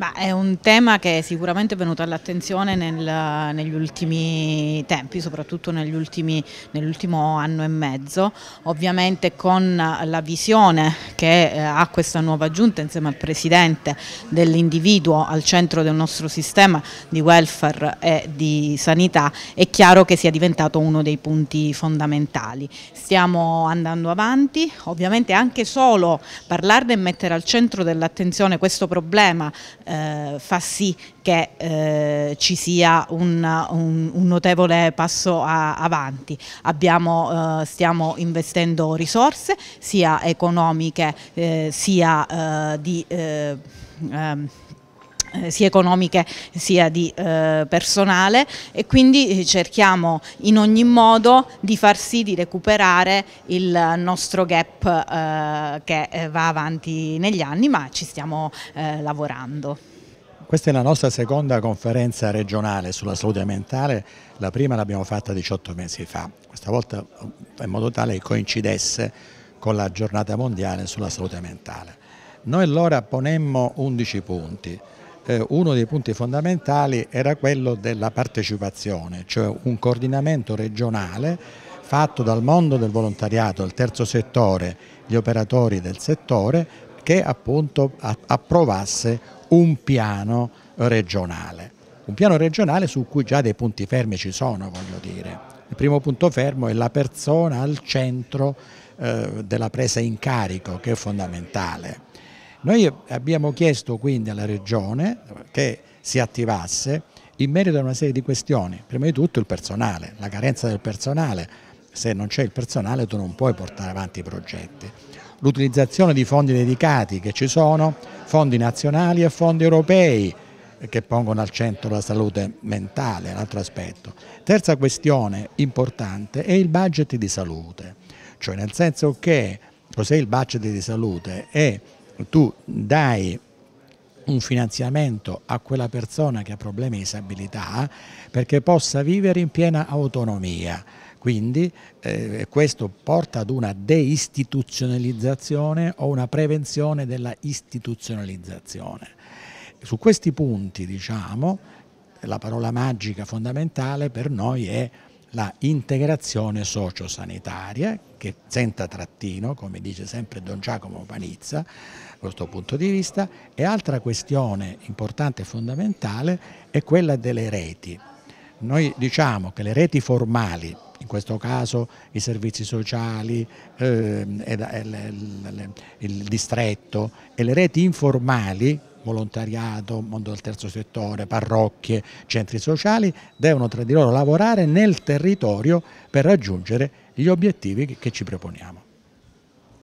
Ma è un tema che è sicuramente venuto all'attenzione negli ultimi tempi, soprattutto ultimi, nell'ultimo anno e mezzo, ovviamente con la visione che eh, ha questa nuova giunta insieme al Presidente dell'individuo al centro del nostro sistema di welfare e di sanità, è chiaro che sia diventato uno dei punti fondamentali. Stiamo andando avanti, ovviamente anche solo parlarne e mettere al centro dell'attenzione questo problema eh, fa sì che eh, ci sia un, un, un notevole passo a, avanti. Abbiamo, eh, stiamo investendo risorse sia economiche eh, sia eh, di... Um, eh, sia economiche sia di eh, personale e quindi eh, cerchiamo in ogni modo di far sì di recuperare il nostro gap eh, che eh, va avanti negli anni ma ci stiamo lavorando. Questa è la nostra seconda conferenza regionale sulla salute mentale, la prima l'abbiamo fatta 18 mesi fa, questa volta in modo tale che coincidesse con la giornata mondiale sulla salute mentale. Noi allora ponemmo 11 punti, eh, uno dei punti fondamentali era quello della partecipazione, cioè un coordinamento regionale fatto dal mondo del volontariato, il terzo settore, gli operatori del settore, che appunto approvasse un piano regionale. Un piano regionale su cui già dei punti fermi ci sono, voglio dire. Il primo punto fermo è la persona al centro eh, della presa in carico, che è fondamentale. Noi abbiamo chiesto quindi alla Regione che si attivasse in merito a una serie di questioni, prima di tutto il personale, la carenza del personale, se non c'è il personale tu non puoi portare avanti i progetti, l'utilizzazione di fondi dedicati che ci sono, fondi nazionali e fondi europei che pongono al centro la salute mentale, un altro aspetto. Terza questione importante è il budget di salute, cioè nel senso che cos'è il budget di salute? È tu dai un finanziamento a quella persona che ha problemi di disabilità perché possa vivere in piena autonomia. Quindi eh, questo porta ad una deistituzionalizzazione o una prevenzione della istituzionalizzazione. Su questi punti, diciamo, la parola magica fondamentale per noi è la integrazione sociosanitaria che senta trattino, come dice sempre Don Giacomo Panizza, da questo punto di vista, e altra questione importante e fondamentale è quella delle reti. Noi diciamo che le reti formali, in questo caso i servizi sociali, ehm, eh, il, il, il, il distretto, e le reti informali, volontariato, mondo del terzo settore, parrocchie, centri sociali, devono tra di loro lavorare nel territorio per raggiungere gli obiettivi che ci proponiamo.